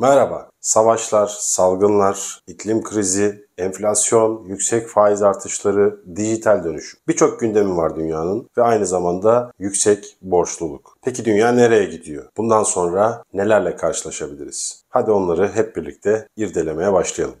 Merhaba. Savaşlar, salgınlar, iklim krizi, enflasyon, yüksek faiz artışları, dijital dönüşüm. Birçok gündemi var dünyanın ve aynı zamanda yüksek borçluluk. Peki dünya nereye gidiyor? Bundan sonra nelerle karşılaşabiliriz? Hadi onları hep birlikte irdelemeye başlayalım.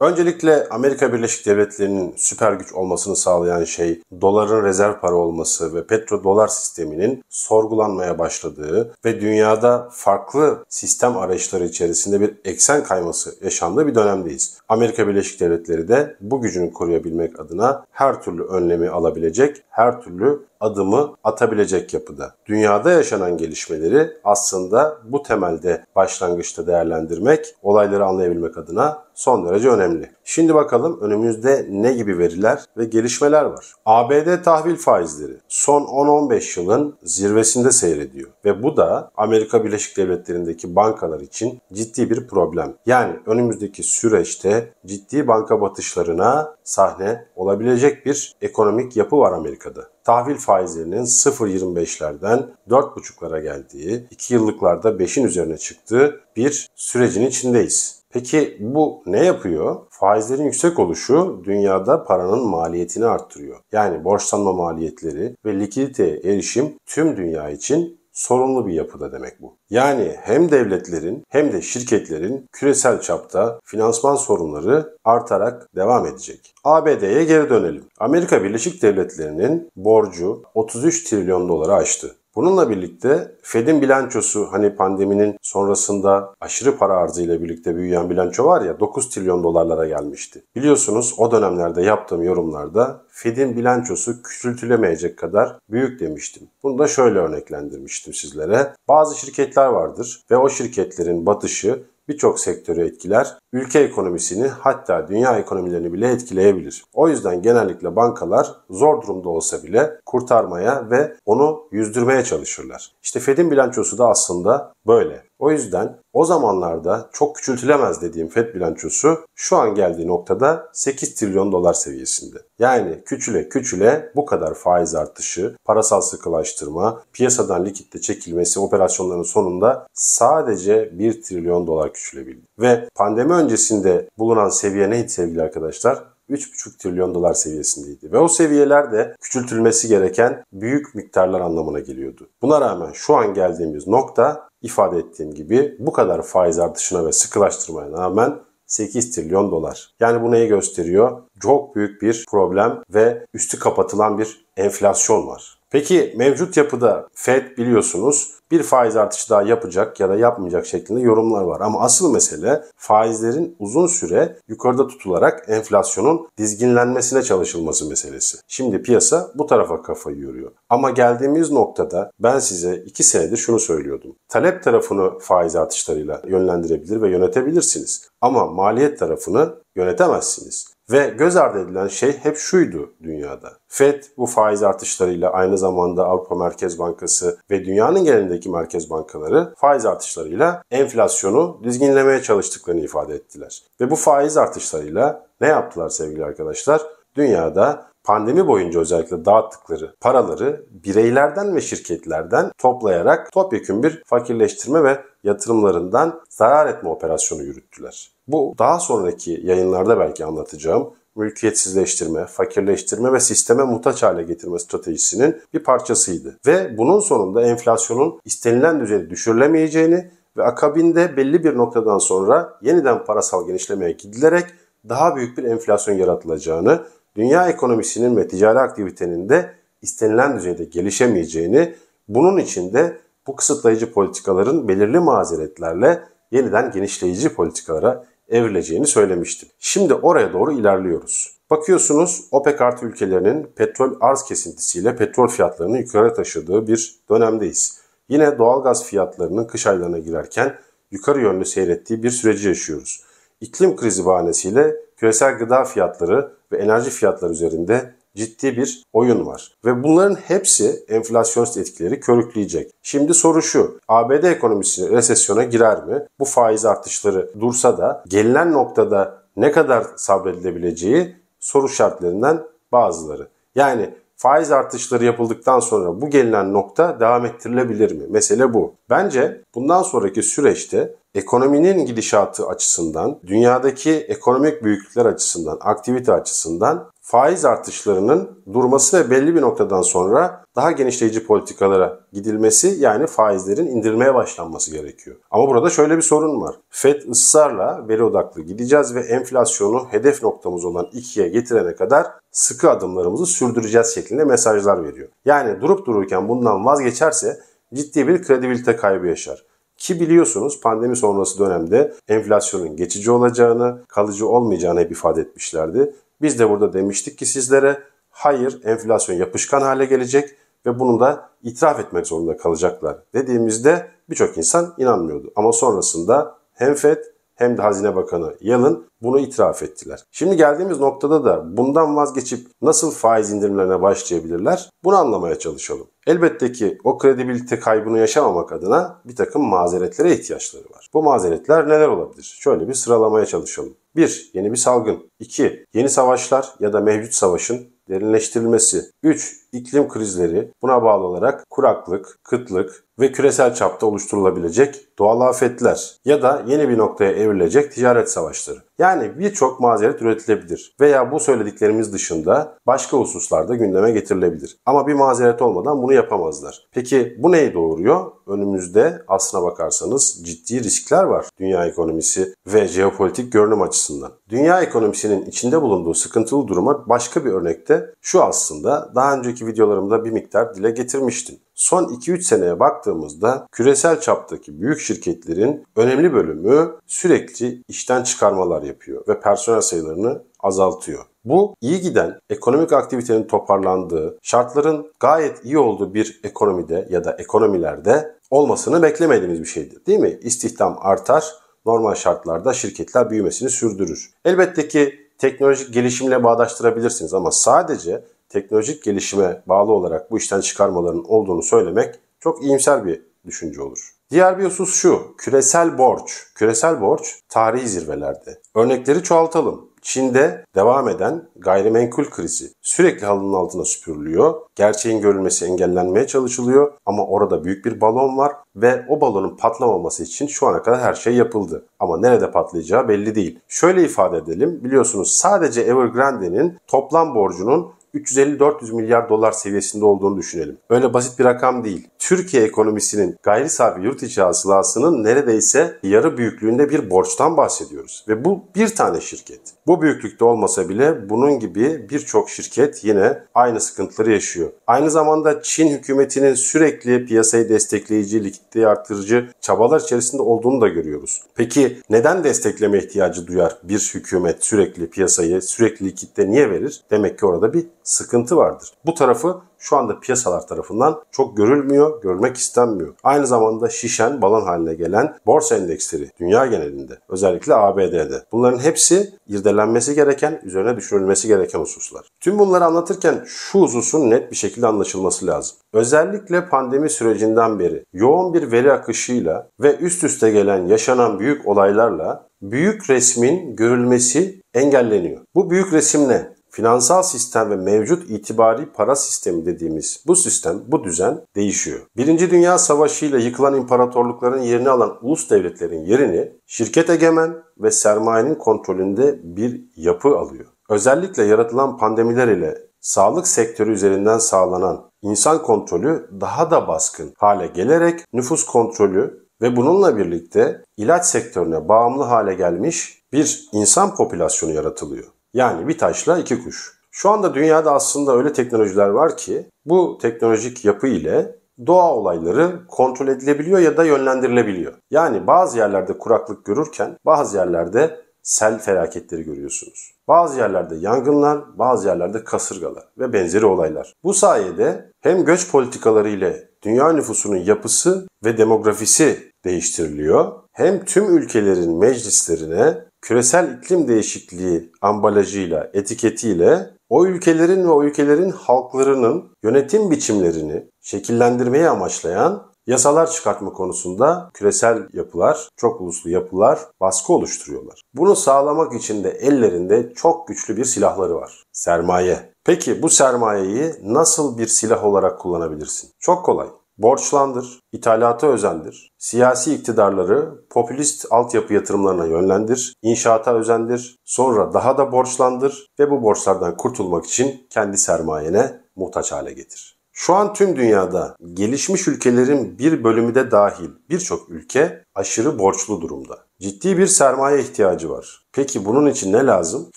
Öncelikle Amerika Birleşik Devletleri'nin süper güç olmasını sağlayan şey doların rezerv para olması ve petrodolar sisteminin sorgulanmaya başladığı ve dünyada farklı sistem arayışları içerisinde bir eksen kayması yaşandığı bir dönemdeyiz. Amerika Birleşik Devletleri de bu gücünü koruyabilmek adına her türlü önlemi alabilecek, her türlü adımı atabilecek yapıda. Dünyada yaşanan gelişmeleri aslında bu temelde başlangıçta değerlendirmek, olayları anlayabilmek adına son derece önemli. Şimdi bakalım önümüzde ne gibi veriler ve gelişmeler var. ABD tahvil faizleri son 10-15 yılın zirvesinde seyrediyor ve bu da Amerika Birleşik Devletleri'ndeki bankalar için ciddi bir problem. Yani önümüzdeki süreçte ciddi banka batışlarına sahne olabilecek bir ekonomik yapı var Amerika'da tahvil faizlerinin 0.25'lerden 4.5'lara geldiği, 2 yıllıklarda 5'in üzerine çıktığı bir sürecin içindeyiz. Peki bu ne yapıyor? Faizlerin yüksek oluşu dünyada paranın maliyetini arttırıyor. Yani borçlanma maliyetleri ve likiditeye erişim tüm dünya için sorunlu bir yapıda demek bu. Yani hem devletlerin hem de şirketlerin küresel çapta finansman sorunları artarak devam edecek. ABD'ye geri dönelim. Amerika Birleşik Devletleri'nin borcu 33 trilyon doları aştı. Bununla birlikte Fed'in bilançosu hani pandeminin sonrasında aşırı para arzıyla birlikte büyüyen bilanço var ya 9 trilyon dolarlara gelmişti. Biliyorsunuz o dönemlerde yaptığım yorumlarda Fed'in bilançosu küçültülemeyecek kadar büyük demiştim. Bunu da şöyle örneklendirmiştim sizlere. Bazı şirketler vardır ve o şirketlerin batışı birçok sektörü etkiler, ülke ekonomisini hatta dünya ekonomilerini bile etkileyebilir. O yüzden genellikle bankalar zor durumda olsa bile kurtarmaya ve onu yüzdürmeye çalışırlar. İşte Fed'in bilançosu da aslında böyle. O yüzden o zamanlarda çok küçültülemez dediğim FED bilançosu şu an geldiği noktada 8 trilyon dolar seviyesinde. Yani küçüle küçüle bu kadar faiz artışı, parasal sıkılaştırma, piyasadan likitte çekilmesi operasyonlarının sonunda sadece 1 trilyon dolar küçülebildi. Ve pandemi öncesinde bulunan seviye neydi sevgili arkadaşlar? 3,5 trilyon dolar seviyesindeydi ve o seviyelerde küçültülmesi gereken büyük miktarlar anlamına geliyordu. Buna rağmen şu an geldiğimiz nokta ifade ettiğim gibi bu kadar faiz artışına ve sıkılaştırmaya rağmen 8 trilyon dolar. Yani bu neyi gösteriyor? Çok büyük bir problem ve üstü kapatılan bir enflasyon var. Peki mevcut yapıda Fed biliyorsunuz bir faiz artışı daha yapacak ya da yapmayacak şeklinde yorumlar var. Ama asıl mesele faizlerin uzun süre yukarıda tutularak enflasyonun dizginlenmesine çalışılması meselesi. Şimdi piyasa bu tarafa kafayı yoruyor. Ama geldiğimiz noktada ben size 2 senedir şunu söylüyordum. Talep tarafını faiz artışlarıyla yönlendirebilir ve yönetebilirsiniz. Ama maliyet tarafını yönetemezsiniz. Ve göz ardı edilen şey hep şuydu dünyada. FED bu faiz artışlarıyla aynı zamanda Avrupa Merkez Bankası ve dünyanın genelindeki merkez bankaları faiz artışlarıyla enflasyonu dizginlemeye çalıştıklarını ifade ettiler. Ve bu faiz artışlarıyla ne yaptılar sevgili arkadaşlar? Dünyada pandemi boyunca özellikle dağıttıkları paraları bireylerden ve şirketlerden toplayarak topyekün bir fakirleştirme ve yatırımlarından zarar etme operasyonu yürüttüler. Bu daha sonraki yayınlarda belki anlatacağım mülkiyetsizleştirme, fakirleştirme ve sisteme muhtaç hale getirme stratejisinin bir parçasıydı. Ve bunun sonunda enflasyonun istenilen düzeyde düşürülemeyeceğini ve akabinde belli bir noktadan sonra yeniden parasal genişlemeye gidilerek daha büyük bir enflasyon yaratılacağını dünya ekonomisinin ve ticari aktivitenin de istenilen düzeyde gelişemeyeceğini, bunun için de bu kısıtlayıcı politikaların belirli mazeretlerle yeniden genişleyici politikalara evrileceğini söylemiştim. Şimdi oraya doğru ilerliyoruz. Bakıyorsunuz OPEC artı ülkelerinin petrol arz kesintisiyle petrol fiyatlarını yukarı taşıdığı bir dönemdeyiz. Yine doğalgaz fiyatlarının kış aylarına girerken yukarı yönlü seyrettiği bir süreci yaşıyoruz. İklim krizi bahanesiyle küresel gıda fiyatları ve enerji fiyatları üzerinde ciddi bir oyun var. Ve bunların hepsi enflasyonist etkileri körükleyecek. Şimdi soru şu. ABD ekonomisi resesyona girer mi? Bu faiz artışları dursa da gelinen noktada ne kadar sabredilebileceği soru şartlarından bazıları. Yani faiz artışları yapıldıktan sonra bu gelinen nokta devam ettirilebilir mi? Mesele bu. Bence bundan sonraki süreçte ekonominin gidişatı açısından, dünyadaki ekonomik büyüklükler açısından, aktivite açısından faiz artışlarının durması ve belli bir noktadan sonra daha genişleyici politikalara gidilmesi yani faizlerin indirmeye başlanması gerekiyor. Ama burada şöyle bir sorun var. Fed ısrarla veri odaklı gideceğiz ve enflasyonu hedef noktamız olan 2'ye getirene kadar sıkı adımlarımızı sürdüreceğiz şeklinde mesajlar veriyor. Yani durup dururken bundan vazgeçerse ciddi bir kredibilite kaybı yaşar. Ki biliyorsunuz pandemi sonrası dönemde enflasyonun geçici olacağını, kalıcı olmayacağını hep ifade etmişlerdi biz de burada demiştik ki sizlere hayır enflasyon yapışkan hale gelecek ve bunu da itiraf etmek zorunda kalacaklar dediğimizde birçok insan inanmıyordu. Ama sonrasında hem FED hem de Hazine Bakanı Yalın bunu itiraf ettiler. Şimdi geldiğimiz noktada da bundan vazgeçip nasıl faiz indirimlerine başlayabilirler bunu anlamaya çalışalım. Elbette ki o kredibilite kaybını yaşamamak adına bir takım mazeretlere ihtiyaçları var. Bu mazeretler neler olabilir? Şöyle bir sıralamaya çalışalım. 1. Yeni bir salgın. 2. Yeni savaşlar ya da mevcut savaşın derinleştirilmesi. 3 iklim krizleri, buna bağlı olarak kuraklık, kıtlık ve küresel çapta oluşturulabilecek doğal afetler ya da yeni bir noktaya evrilecek ticaret savaşları. Yani birçok mazeret üretilebilir veya bu söylediklerimiz dışında başka hususlarda gündeme getirilebilir. Ama bir mazeret olmadan bunu yapamazlar. Peki bu neyi doğuruyor? Önümüzde aslına bakarsanız ciddi riskler var dünya ekonomisi ve jeopolitik görünüm açısından. Dünya ekonomisinin içinde bulunduğu sıkıntılı duruma başka bir örnekte şu aslında daha önceki videolarımda bir miktar dile getirmiştim. Son 2-3 seneye baktığımızda küresel çaptaki büyük şirketlerin önemli bölümü sürekli işten çıkarmalar yapıyor ve personel sayılarını azaltıyor. Bu iyi giden, ekonomik aktivitenin toparlandığı, şartların gayet iyi olduğu bir ekonomide ya da ekonomilerde olmasını beklemediğimiz bir şeydir. Değil mi? İstihdam artar, normal şartlarda şirketler büyümesini sürdürür. Elbette ki teknolojik gelişimle bağdaştırabilirsiniz ama sadece teknolojik gelişime bağlı olarak bu işten çıkarmaların olduğunu söylemek çok iyimser bir düşünce olur. Diğer bir husus şu, küresel borç. Küresel borç tarihi zirvelerde. Örnekleri çoğaltalım. Çin'de devam eden gayrimenkul krizi sürekli halının altına süpürülüyor. Gerçeğin görülmesi engellenmeye çalışılıyor ama orada büyük bir balon var ve o balonun patlamaması için şu ana kadar her şey yapıldı. Ama nerede patlayacağı belli değil. Şöyle ifade edelim. Biliyorsunuz sadece Evergrande'nin toplam borcunun 350-400 milyar dolar seviyesinde olduğunu düşünelim. Öyle basit bir rakam değil. Türkiye ekonomisinin gayri safi yurt içi hasılasının neredeyse yarı büyüklüğünde bir borçtan bahsediyoruz. Ve bu bir tane şirket. Bu büyüklükte olmasa bile bunun gibi birçok şirket yine aynı sıkıntıları yaşıyor. Aynı zamanda Çin hükümetinin sürekli piyasayı destekleyici, likidite arttırıcı çabalar içerisinde olduğunu da görüyoruz. Peki neden destekleme ihtiyacı duyar bir hükümet sürekli piyasayı, sürekli likidite niye verir? Demek ki orada bir sıkıntı vardır. Bu tarafı şu anda piyasalar tarafından çok görülmüyor, görmek istenmiyor. Aynı zamanda şişen, balon haline gelen borsa endeksleri dünya genelinde, özellikle ABD'de. Bunların hepsi irdelenmesi gereken, üzerine düşünülmesi gereken hususlar. Tüm bunları anlatırken şu hususun net bir şekilde anlaşılması lazım. Özellikle pandemi sürecinden beri yoğun bir veri akışıyla ve üst üste gelen yaşanan büyük olaylarla büyük resmin görülmesi engelleniyor. Bu büyük resim ne? Finansal sistem ve mevcut itibari para sistemi dediğimiz bu sistem, bu düzen değişiyor. Birinci Dünya Savaşı ile yıkılan imparatorlukların yerini alan ulus devletlerin yerini şirket egemen ve sermayenin kontrolünde bir yapı alıyor. Özellikle yaratılan pandemiler ile sağlık sektörü üzerinden sağlanan insan kontrolü daha da baskın hale gelerek nüfus kontrolü ve bununla birlikte ilaç sektörüne bağımlı hale gelmiş bir insan popülasyonu yaratılıyor. Yani bir taşla iki kuş. Şu anda dünyada aslında öyle teknolojiler var ki bu teknolojik yapı ile doğa olayları kontrol edilebiliyor ya da yönlendirilebiliyor. Yani bazı yerlerde kuraklık görürken bazı yerlerde sel felaketleri görüyorsunuz. Bazı yerlerde yangınlar, bazı yerlerde kasırgalar ve benzeri olaylar. Bu sayede hem göç politikaları ile dünya nüfusunun yapısı ve demografisi değiştiriliyor, hem tüm ülkelerin meclislerine küresel iklim değişikliği ambalajıyla, etiketiyle o ülkelerin ve o ülkelerin halklarının yönetim biçimlerini şekillendirmeyi amaçlayan yasalar çıkartma konusunda küresel yapılar, çok uluslu yapılar baskı oluşturuyorlar. Bunu sağlamak için de ellerinde çok güçlü bir silahları var. Sermaye. Peki bu sermayeyi nasıl bir silah olarak kullanabilirsin? Çok kolay borçlandır, ithalata özendir, siyasi iktidarları popülist altyapı yatırımlarına yönlendir, inşaata özendir, sonra daha da borçlandır ve bu borçlardan kurtulmak için kendi sermayene muhtaç hale getir. Şu an tüm dünyada gelişmiş ülkelerin bir bölümü de dahil birçok ülke aşırı borçlu durumda. Ciddi bir sermaye ihtiyacı var. Peki bunun için ne lazım?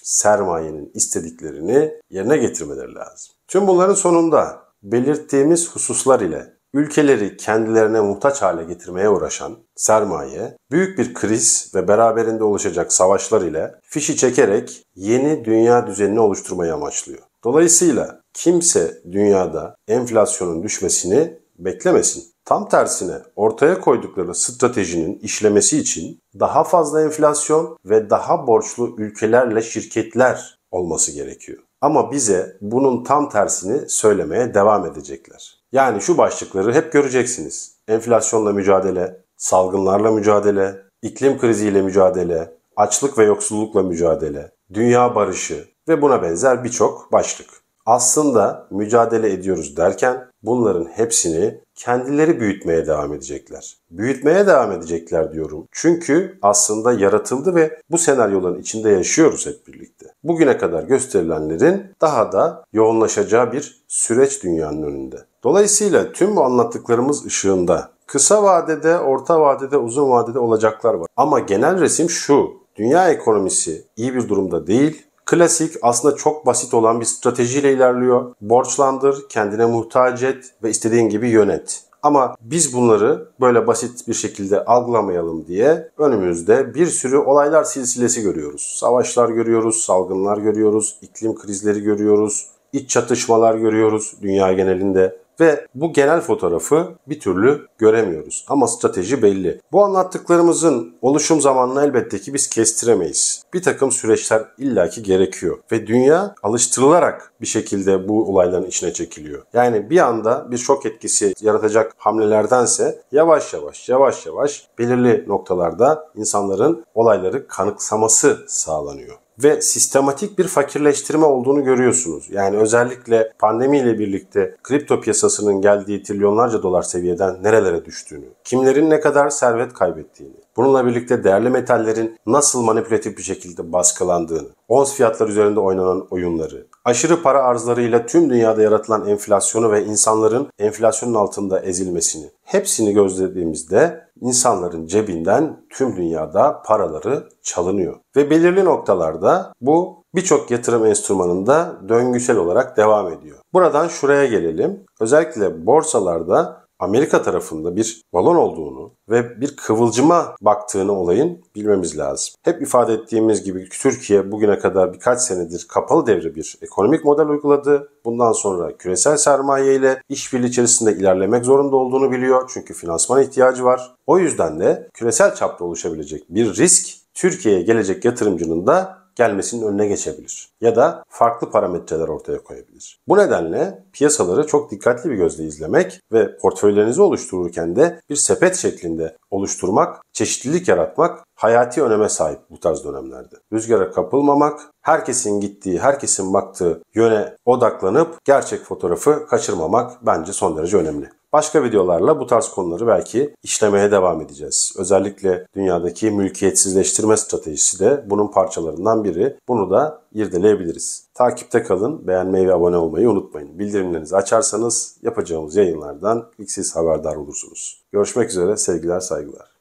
Sermayenin istediklerini yerine getirmeleri lazım. Tüm bunların sonunda belirttiğimiz hususlar ile ülkeleri kendilerine muhtaç hale getirmeye uğraşan sermaye büyük bir kriz ve beraberinde oluşacak savaşlar ile fişi çekerek yeni dünya düzenini oluşturmayı amaçlıyor. Dolayısıyla kimse dünyada enflasyonun düşmesini beklemesin. Tam tersine ortaya koydukları stratejinin işlemesi için daha fazla enflasyon ve daha borçlu ülkelerle şirketler olması gerekiyor. Ama bize bunun tam tersini söylemeye devam edecekler. Yani şu başlıkları hep göreceksiniz. Enflasyonla mücadele, salgınlarla mücadele, iklim kriziyle mücadele, açlık ve yoksullukla mücadele, dünya barışı ve buna benzer birçok başlık. Aslında mücadele ediyoruz derken bunların hepsini kendileri büyütmeye devam edecekler. Büyütmeye devam edecekler diyorum. Çünkü aslında yaratıldı ve bu senaryoların içinde yaşıyoruz hep birlikte. Bugüne kadar gösterilenlerin daha da yoğunlaşacağı bir süreç dünyanın önünde. Dolayısıyla tüm bu anlattıklarımız ışığında kısa vadede, orta vadede, uzun vadede olacaklar var. Ama genel resim şu. Dünya ekonomisi iyi bir durumda değil Klasik aslında çok basit olan bir stratejiyle ilerliyor. Borçlandır, kendine muhtaç et ve istediğin gibi yönet. Ama biz bunları böyle basit bir şekilde algılamayalım diye önümüzde bir sürü olaylar silsilesi görüyoruz. Savaşlar görüyoruz, salgınlar görüyoruz, iklim krizleri görüyoruz, iç çatışmalar görüyoruz dünya genelinde. Ve bu genel fotoğrafı bir türlü göremiyoruz. Ama strateji belli. Bu anlattıklarımızın oluşum zamanını elbette ki biz kestiremeyiz. Bir takım süreçler illaki gerekiyor. Ve dünya alıştırılarak bir şekilde bu olayların içine çekiliyor. Yani bir anda bir şok etkisi yaratacak hamlelerdense yavaş yavaş yavaş yavaş belirli noktalarda insanların olayları kanıksaması sağlanıyor ve sistematik bir fakirleştirme olduğunu görüyorsunuz. Yani özellikle pandemiyle birlikte kripto piyasasının geldiği trilyonlarca dolar seviyeden nerelere düştüğünü, kimlerin ne kadar servet kaybettiğini, bununla birlikte değerli metallerin nasıl manipülatif bir şekilde baskılandığını, ons fiyatlar üzerinde oynanan oyunları, aşırı para arzlarıyla tüm dünyada yaratılan enflasyonu ve insanların enflasyonun altında ezilmesini hepsini gözlediğimizde insanların cebinden tüm dünyada paraları çalınıyor. Ve belirli noktalarda bu birçok yatırım enstrümanında döngüsel olarak devam ediyor. Buradan şuraya gelelim. Özellikle borsalarda Amerika tarafında bir balon olduğunu ve bir kıvılcıma baktığını olayın bilmemiz lazım. Hep ifade ettiğimiz gibi Türkiye bugüne kadar birkaç senedir kapalı devre bir ekonomik model uyguladı. Bundan sonra küresel sermaye ile işbirliği içerisinde ilerlemek zorunda olduğunu biliyor. Çünkü finansman ihtiyacı var. O yüzden de küresel çapta oluşabilecek bir risk Türkiye'ye gelecek yatırımcının da gelmesinin önüne geçebilir. Ya da farklı parametreler ortaya koyabilir. Bu nedenle piyasaları çok dikkatli bir gözle izlemek ve portföylerinizi oluştururken de bir sepet şeklinde oluşturmak, çeşitlilik yaratmak hayati öneme sahip bu tarz dönemlerde. Rüzgara kapılmamak, herkesin gittiği, herkesin baktığı yöne odaklanıp gerçek fotoğrafı kaçırmamak bence son derece önemli. Başka videolarla bu tarz konuları belki işlemeye devam edeceğiz. Özellikle dünyadaki mülkiyetsizleştirme stratejisi de bunun parçalarından biri. Bunu da irdeleyebiliriz. Takipte kalın, beğenmeyi ve abone olmayı unutmayın. Bildirimlerinizi açarsanız yapacağımız yayınlardan ilk siz haberdar olursunuz. Görüşmek üzere, sevgiler, saygılar.